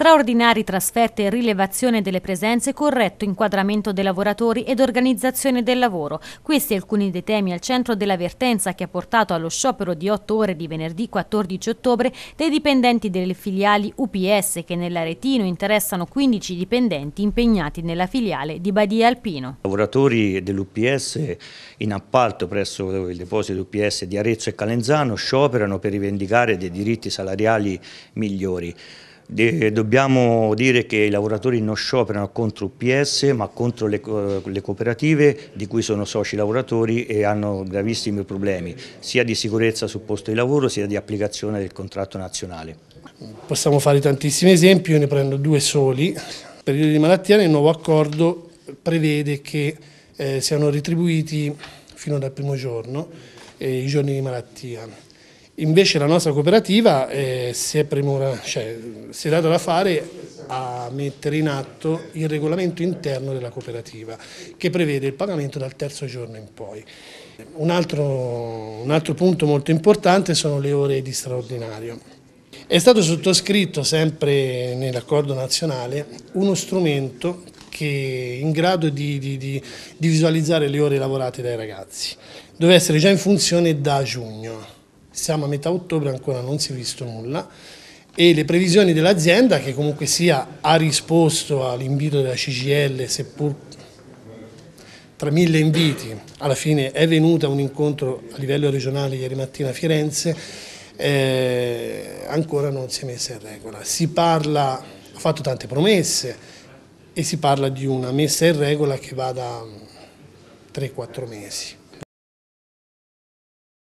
straordinari trasferte e rilevazione delle presenze, corretto inquadramento dei lavoratori ed organizzazione del lavoro. Questi alcuni dei temi al centro dell'avvertenza che ha portato allo sciopero di 8 ore di venerdì 14 ottobre dei dipendenti delle filiali UPS che nell'Aretino interessano 15 dipendenti impegnati nella filiale di Badia Alpino. Lavoratori dell'UPS in appalto presso il deposito UPS di Arezzo e Calenzano scioperano per rivendicare dei diritti salariali migliori. Dobbiamo dire che i lavoratori non scioperano contro UPS ma contro le, le, cooperative di cui sono soci lavoratori e hanno gravissimi problemi sia di sicurezza sul posto di lavoro sia di applicazione del contratto nazionale. Possiamo fare tantissimi esempi, io ne prendo due soli. Per periodo di malattia il nuovo accordo prevede che eh, siano retribuiti fino dal primo giorno eh, i giorni di malattia Invece la nostra cooperativa eh, si, è premura, cioè, si è data da fare a mettere in atto il regolamento interno della cooperativa che prevede il pagamento dal terzo giorno in poi. Un altro, un altro punto molto importante sono le ore di straordinario. È stato sottoscritto sempre nell'accordo nazionale uno strumento che è in grado di, di, di, di visualizzare le ore lavorate dai ragazzi. Deve essere già in funzione da giugno siamo a metà ottobre, ancora non si è visto nulla e le previsioni dell'azienda che comunque sia ha risposto all'invito della CGL seppur tra mille inviti, alla fine è venuta un incontro a livello regionale ieri mattina a Firenze, eh, ancora non si è messa in regola. Si parla, ha fatto tante promesse e si parla di una messa in regola che va da 3-4 mm, mesi.